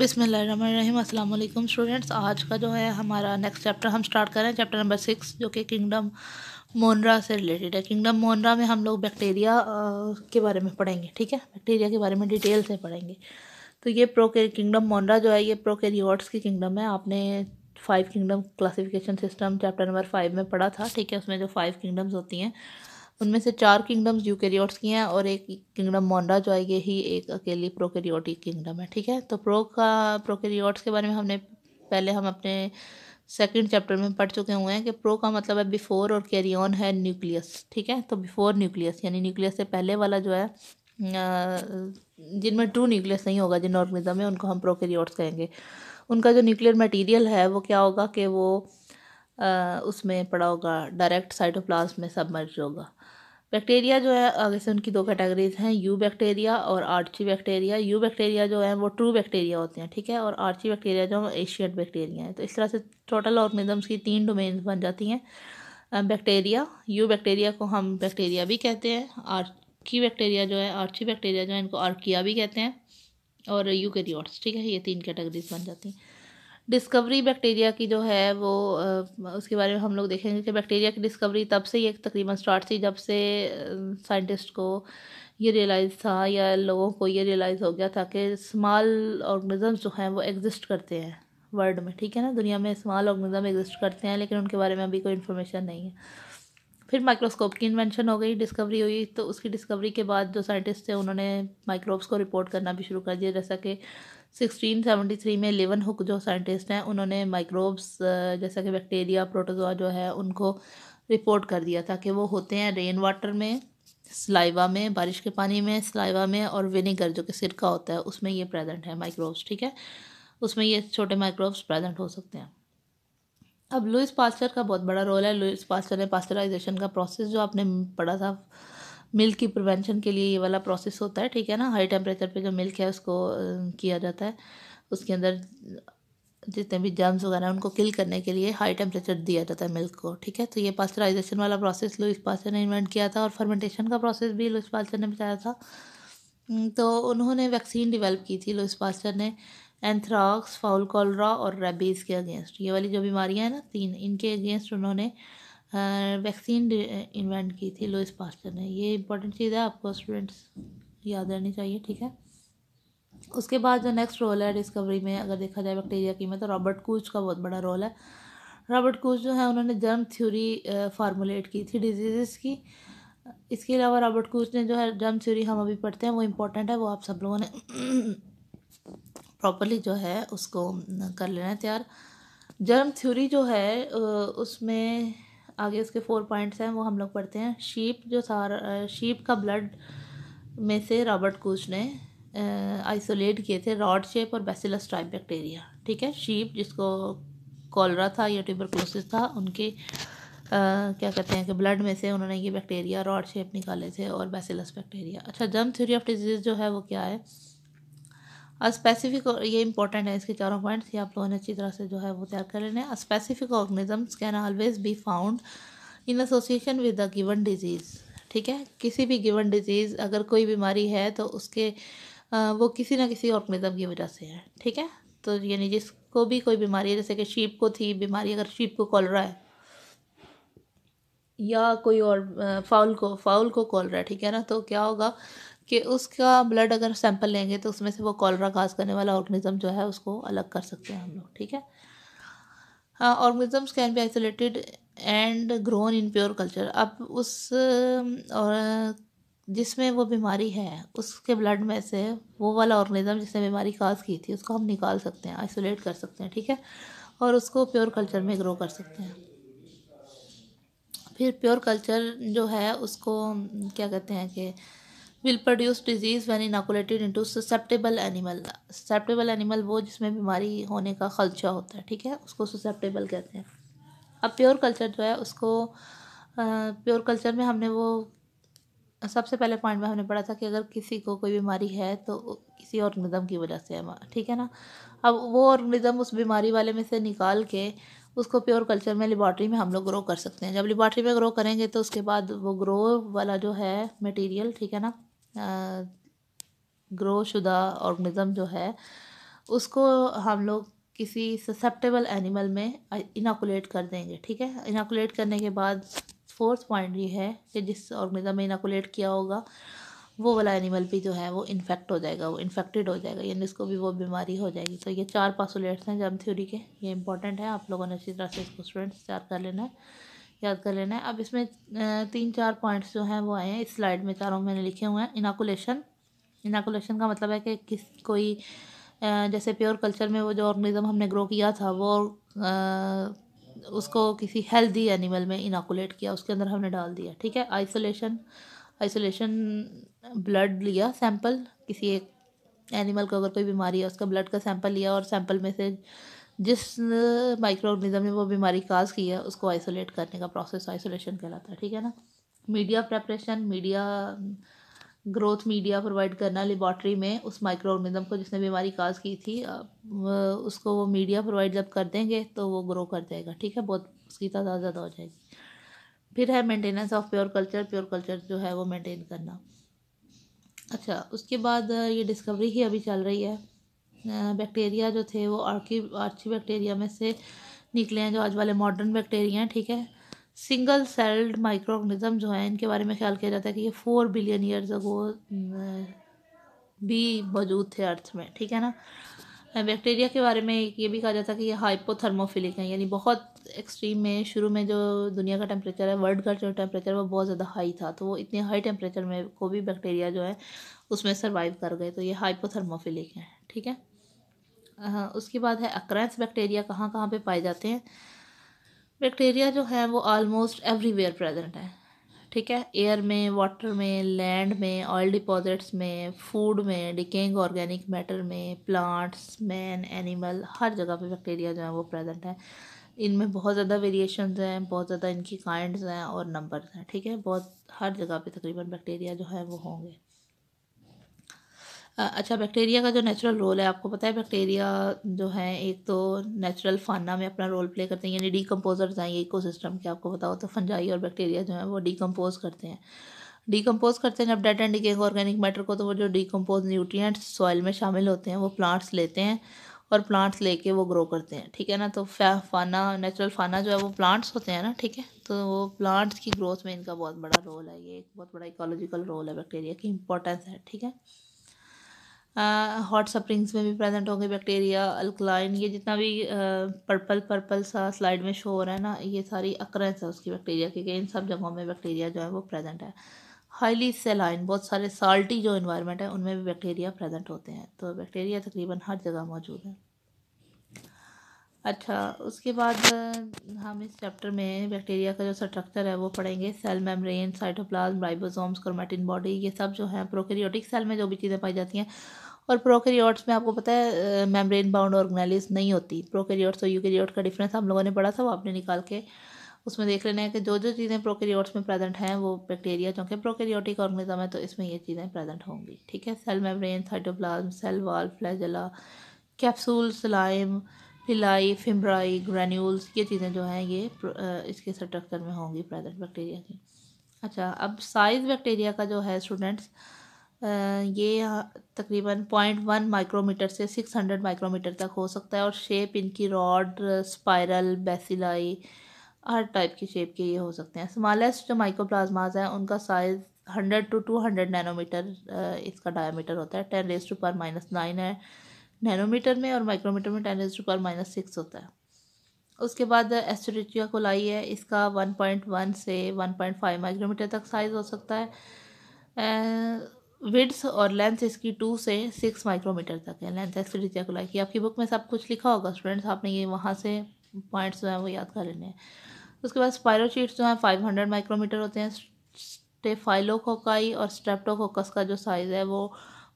बिसमीम अल्लाम स्टूडेंट्स आज का जो है हमारा नेक्स्ट चैप्टर हम स्टार्ट कर रहे हैं चैप्टर नंबर सिक्स जो कि किंगडम मोनरा से रिलेटेड है किंगडम मोनरा में हम लोग बैक्टीरिया के बारे में पढ़ेंगे ठीक है बैक्टीरिया के बारे में डिटेल से पढ़ेंगे तो ये प्रो के किंगडम मोनरा जो है ये प्रो प्रोकेरियोट्स की किंगडम है आपने five kingdom classification system chapter number five में पढ़ा था ठीक है उसमें जो फाइव किंगडम्स होती हैं उनमें से चार किंगडम्स यूकेरियोट्स की हैं और एक किंगडम मोंडा जो है ये ही एक अकेली प्रोकेरियोटिक किंगडम है ठीक है तो प्रो का प्रोकेरियोट्स के बारे में हमने पहले हम अपने सेकंड चैप्टर में पढ़ चुके हुए हैं कि प्रो का मतलब है बिफोर और कैरियन है न्यूक्लियस ठीक है तो बिफोर न्यूक्लियस यानी न्यूक्लियस से पहले वाला जो है जिनमें ट्रू न्यूक्लियस नहीं होगा जिन ऑर्गेनिज्म में उनको हम प्रोकेरियोट्स कहेंगे उनका जो न्यूक्लियर मटीरियल है वो क्या होगा कि वो आ, उसमें पड़ा होगा डायरेक्ट साइटोप्लाज्म में सबमर्ज होगा बैक्टीरिया जो है आगे से उनकी दो कैटेगरीज हैं यू बैक्टीरिया और आर्ची बैक्टीरिया यू बैक्टीरिया जो है वो ट्रू बैक्टीरिया होते हैं ठीक है और आर्ची बैक्टीरिया जो है एशियट बैक्टीरिया हैं तो इस तरह से टोटल ऑर्गेनिजम्स की तीन डोमेन्स बन जाती हैं बैक्टीरिया यू बैक्टीरिया को हम बैक्टीरिया भी कहते हैं आर्ची बैक्टीरिया जो है आर्ची बैक्टीरिया जो है इनको आर्किया भी कहते हैं और यूकेरियोट्स ठीक है ये तीन कैटेगरीज बन जाती हैं डिस्कवरी बैक्टीरिया की जो है वो उसके बारे में हम लोग देखेंगे कि बैक्टीरिया की डिस्कवरी तब से ही एक तकरीबन स्टार्ट थी जब से साइंटिस्ट को ये रियलाइज़ था या लोगों को ये रियलाइज़ हो गया था कि स्मॉल ऑर्गेनिज़म्स जो हैं वो एग्ज़िस्ट करते हैं वर्ल्ड में ठीक है ना दुनिया में स्मॉल ऑर्गेनिज़म एग्जिस्ट करते हैं लेकिन उनके बारे में अभी कोई इन्फॉर्मेशन नहीं है फिर माइक्रोस्कोप की इन्वेंशन हो गई डिस्कवरी हुई तो उसकी डिस्कवरी के बाद जो साइंटिस्ट थे उन्होंने माइक्रोब्स को रिपोर्ट करना भी शुरू कर दिया जैसा कि 1673 में लेवन हुक जो साइंटिस्ट हैं उन्होंने माइक्रोब्स जैसा कि बैक्टीरिया प्रोटोजोआ जो है उनको रिपोर्ट कर दिया था कि वो होते हैं रेन वाटर में स्लाइवा में बारिश के पानी में स्लाइवा में और विनेगर जो कि सिरका होता है उसमें ये प्रेजेंट है माइक्रोब्स ठीक है उसमें ये छोटे माइक्रोब्स प्रेजेंट हो सकते हैं अब लुइस पास्टर का बहुत बड़ा रोल है लुइस पास्टर ने पास्चराइजेशन का प्रोसेस जो आपने पढ़ा था मिल्क की प्रिवेंशन के लिए ये वाला प्रोसेस होता है ठीक है ना हाई टेम्परेचर पे जो मिल्क है उसको किया जाता है उसके अंदर जितने भी जर्म्स वगैरह उनको किल करने के लिए हाई टेम्परेचर दिया जाता है मिल्क को ठीक है तो ये पास्चराइजेशन वाला प्रोसेस लुइस पास्चर ने इन्वेंट किया था और फर्मेंटेशन का प्रोसेस भी लुइस पास्चर ने बताया था तो उन्होंने वैक्सीन डिवेलप की थी लुइस पास्चर ने एंथ्रॉक्स फाउल कॉलरा और रेबीज़ के अगेंस्ट ये वाली जो बीमारियाँ हैं ना तीन इनके अगेंस्ट उन्होंने वैक्सीन इन्वेंट eh, की थी लुइस पास्टर ने ये इंपॉर्टेंट चीज़ है आपको स्टूडेंट्स याद रहनी चाहिए ठीक है उसके बाद जो नेक्स्ट रोल है डिस्कवरी में अगर देखा जाए बैक्टीरिया की में तो रॉबर्ट कूच का बहुत बड़ा रोल है रॉबर्ट कूच जो है उन्होंने जर्म थ्योरी फार्मूलेट की थी डिजीज़ की इसके अलावा रॉबर्ट कूच ने जो है जर्म थ्योरी हम अभी पढ़ते हैं वो इम्पोर्टेंट है वो आप सब लोगों ने प्रॉपरली जो है उसको कर लेना है तैयार जर्म थ्योरी जो है उसमें आगे इसके फोर पॉइंट्स हैं वो हम लोग पढ़ते हैं शीप जो सारा शीप का ब्लड में से रॉबर्ट कूच ने आइसोलेट किए थे रॉड शेप और बेसिलस टाइप बैक्टीरिया ठीक है शीप जिसको कॉलरा था या ट्यूबरक्लोसिस था उनके क्या कहते हैं कि ब्लड में से उन्होंने ये बैक्टीरिया रॉड शेप निकाले थे और बेसिलस बैक्टीरिया अच्छा जम थ्योरी ऑफ डिजीज़ जो है वो क्या है और स्पेसिफिक ये इंपॉर्टेंट है इसके चारों पॉइंट्स ये आप लोगों ने अच्छी तरह से जो है वो तैयार कर लेने हैं specific organisms can always be found in association with the given disease ठीक है किसी भी गिवन डिजीज़ अगर कोई बीमारी है तो उसके आ, वो किसी ना किसी ऑर्गेनिज्म की वजह से है ठीक है तो यानी जिसको भी कोई बीमारी है जैसे कि शीप को थी बीमारी अगर शीप को कॉलरा है या कोई और फाउल को फाउल को कॉलरा है ठीक है ना तो क्या होगा कि उसका ब्लड अगर सैंपल लेंगे तो उसमें से वो कॉलरा घास करने वाला ऑर्गेनिज्म जो है उसको अलग कर सकते हैं हम लोग ठीक है organisms can be isolated and grown in pure culture अब उस और जिसमें वो बीमारी है उसके ब्लड में से वो वाला ऑर्गेनिज्म जिसने बीमारी काज की थी उसको हम निकाल सकते हैं आइसोलेट कर सकते हैं ठीक है और उसको प्योर कल्चर में ग्रो कर सकते हैं फिर प्योर कल्चर जो है उसको क्या कहते हैं कि will produce disease when inoculated into susceptible animal susceptible animal वो जिसमें बीमारी होने का खलचा होता है ठीक है उसको ससेप्टेबल कहते हैं अब प्योर कल्चर जो है उसको प्योर कल्चर में हमने वो सबसे पहले पॉइंट में हमने पढ़ा था कि अगर किसी को कोई बीमारी है तो किसी ऑर्गनिज़म की वजह से है ठीक है ना अब वो ऑर्गनिज़म उस बीमारी वाले में से निकाल के उसको प्योर कल्चर में लेबॉट्री में हम लोग ग्रो कर सकते हैं जब लेबॉट्री में ग्रो करेंगे तो उसके बाद वो ग्रो वाला जो है मटेरियल ठीक है ना ग्रोशुदा ऑर्गेनिज़म जो है उसको हम लोग किसी ससेप्टेबल एनिमल में इनाकुलेट कर देंगे ठीक है इनाकुलेट करने के बाद फोर्थ पॉइंट ये है कि जिस ऑर्गेनिज़म में इनाकुलेट किया होगा वो वाला एनिमल भी जो है वो इन्फेक्ट हो जाएगा वो इन्फेक्टेड हो जाएगा यानी उसको भी वो बीमारी हो जाएगी तो ये चार पासोलेट्स हैं जम थ्योरी के ये इंपॉर्टेंट है आप लोगों ने अच्छी तरह से इसको स्टूडेंट्स तैयार कर लेना है याद कर लेना है अब इसमें तीन चार पॉइंट्स जो हैं वो आए हैं इस स्लाइड में चारों मैंने लिखे हुए हैं इनाकुलेशन इनाकुलेशन का मतलब है कि किस कोई जैसे प्योर कल्चर में वो जो ऑर्गेनिज्म हमने ग्रो किया था वो उसको किसी हेल्दी एनिमल में इनाकुलेट किया उसके अंदर हमने डाल दिया ठीक है आइसोलेशन आइसोलेशन ब्लड लिया सैंपल किसी एक एनिमल को अगर कोई बीमारी है उसका ब्लड का सैंपल लिया और सैंपल में से जिस माइक्रो ऑर्गेनिज्म ने वो बीमारी काज की है उसको आइसोलेट करने का प्रोसेस आइसोलेशन कहलाता है ठीक है ना media preparation media growth media provide करना लेबॉर्ट्री में उस माइक्रो ऑर्गेनिज्म को जिसने बीमारी काज की थी उसको वो मीडिया प्रोवाइड जब कर देंगे तो वो ग्रो कर जाएगा ठीक है बहुत उसकी तादाद ज़्यादा हो जाएगी फिर है maintenance of pure culture pure culture जो है वो मेंटेन करना अच्छा उसके बाद ये डिस्कवरी ही अभी चल रही है बैक्टीरिया जो थे वो आर्की आर्ची बैक्टीरिया में से निकले हैं जो आज वाले मॉडर्न बैक्टीरिया हैं ठीक है सिंगल सेल्ड माइक्रो ऑर्गनिज़म जो है इनके बारे में ख्याल किया जाता है कि ये फोर बिलियन ईयर्स वो भी मौजूद थे अर्थ में ठीक है ना बैक्टीरिया के बारे में ये भी कहा जाता है कि ये हाइपोथर्मोफिलिक हैं यानी बहुत एक्सट्रीम में शुरू में जो दुनिया का टेम्परेचर है वर्ल्ड का जो टेम्परेचर वो बहुत ज़्यादा हाई था तो वो इतने हाई टेम्परेचर में को भी बैक्टीरिया जो है उसमें सर्वाइव कर गए तो ये हाइपोथर्मोफिलिक हैं ठीक है हाँ, उसके बाद है अक्रेंस बैक्टीरिया कहाँ कहाँ पे पाए जाते हैं बैक्टीरिया जो है वो ऑलमोस्ट एवरीवेयर प्रेजेंट है ठीक है एयर में वाटर में लैंड में ऑयल डिपॉजिट्स में फूड में डिकेंग ऑर्गेनिक मैटर में प्लांट्स मैन एनिमल हर जगह पे बैक्टीरिया जो है वो प्रेजेंट है इनमें बहुत ज़्यादा वेरिएशन हैं बहुत ज़्यादा इनकी काइंड हैं और नंबर हैं ठीक है बहुत हर जगह पे तकरीबन बैक्टीरिया जो है वो होंगे अच्छा बैक्टीरिया का जो नेचुरल रोल है आपको पता है बैक्टीरिया जो है एक तो नेचुरल फाना में अपना रोल प्ले करते हैं यानी डीकम्पोजर्स हैं ये इकोसिस्टम के आपको बताओ तो फंजाई और बैक्टीरिया जो है वो डीकम्पोज करते हैं डीकम्पोज करते हैं जब dead and decaying organic matter को तो वो जो डिकम्पोज न्यूट्रियट्स सॉइल में शामिल होते हैं वो प्लांट्स लेते हैं और प्लांट्स लेके वो ग्रो करते हैं ठीक है ना तो फाना नेचुरल फाना जो है वो प्लांट्स होते हैं ना ठीक है तो वो प्लांट्स की ग्रोथ में इनका बहुत बड़ा रोल है ये एक बहुत बड़ा इकोलॉजिकल रोल है बैक्टीरिया की इंपॉर्टेंस है ठीक है हॉट स्प्रिंग्स में भी प्रेजेंट होंगे बैक्टीरिया अल्कलाइन ये जितना भी पर्पल पर्पल सा स्लाइड में शो हो रहा है ना ये सारी अक्रेंस है उसकी बैक्टीरिया की इन सब जगहों में बैक्टीरिया जो है वो प्रेजेंट है हाईली सेलाइन बहुत सारे साल्टी जो इन्वायरमेंट है उनमें भी बैक्टीरिया प्रेजेंट होते हैं तो बैक्टीरिया तकरीबन हर जगह मौजूद है अच्छा उसके बाद हम इस चैप्टर में बैक्टीरिया का जो स्ट्रक्चर है वो पढ़ेंगे cell membrane cytoplasm ribosomes chromatin body ये सब जो है प्रोकैरियोटिक सेल में जो भी चीज़ें पाई जाती हैं और प्रोकैरियोट्स में आपको पता है मेम्ब्रेन बाउंड ऑर्गेनाइलिस नहीं होती प्रोकैरियोट्स और यूकैरियोट का डिफरेंस हम लोगों ने पढ़ा था वो आपने निकाल के उसमें देख लेना है कि जो जो चीज़ें प्रोकैरियोट्स में प्रेजेंट हैं वो बैक्टीरिया चूँकि प्रोकैरियोटिक ऑर्गेनिज्म है तो इसमें ये चीज़ें प्रेजेंट होंगी ठीक है cell membrane cytoplasm cell wall flagella capsule slime pili fimbriae granules ये चीज़ें जो हैं ये इसके स्ट्रक्चर में होंगी प्रेजेंट बैक्टीरिया की अच्छा अब साइज़ बैक्टीरिया का जो है स्टूडेंट्स ये तकरीबन पॉइंट वन माइक्रोमीटर से सिक्स हंड्रेड माइक्रोमीटर तक हो सकता है और शेप इनकी रॉड स्पायरल बेसिलाई हर टाइप की शेप के ये हो सकते हैं स्मॉलेस्ट जो प्लाज्माज हैं उनका size hundred to two hundred nanometer इसका डायमीटर होता है टेन रेज टू पर माइनस नाइन है नैनोमीटर में और माइक्रोमीटर में टेन रेज टू पर माइनस सिक्स होता है उसके बाद एस्टोरिटिया कोलाई है इसका वन पॉइंट वन से वन पॉइंट फाइव माइक्रोमीटर तक साइज़ हो सकता है विड्स और लेंथ इसकी टू से सिक्स माइक्रोमीटर तक है लेंथ एक्सट्रीकुलाई की आपकी बुक में सब कुछ लिखा होगा स्टूडेंट्स आपने ये वहाँ से पॉइंट्स जो हैं वो याद कर लेने हैं उसके बाद स्पायरोट्स जो हैं फाइव हंड्रेड माइक्रोमीटर होते हैं स्टेफाइलोकोकाई और स्ट्रेप्टोकोकस का जो साइज़ है वो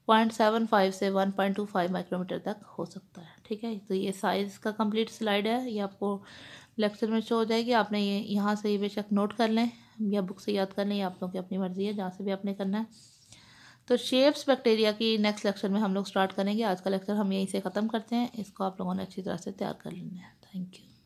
पॉइंट सेवन फाइव से one point two five micrometer तक हो सकता है ठीक है तो ये साइज़ का कंप्लीट स्लाइड है ये आपको लेक्चर में शो हो जाएगी आपने ये यहाँ से ये बेशक नोट कर लें या बुक से याद कर लें या आप लोग की अपनी मर्ज़ी है जहाँ से भी आपने करना है तो शेप्स बैक्टीरिया की नेक्स्ट लेक्चर में हम लोग स्टार्ट करेंगे आज का लेक्चर हम यहीं से ख़त्म करते हैं इसको आप लोगों ने अच्छी तरह से तैयार कर लेना है थैंक यू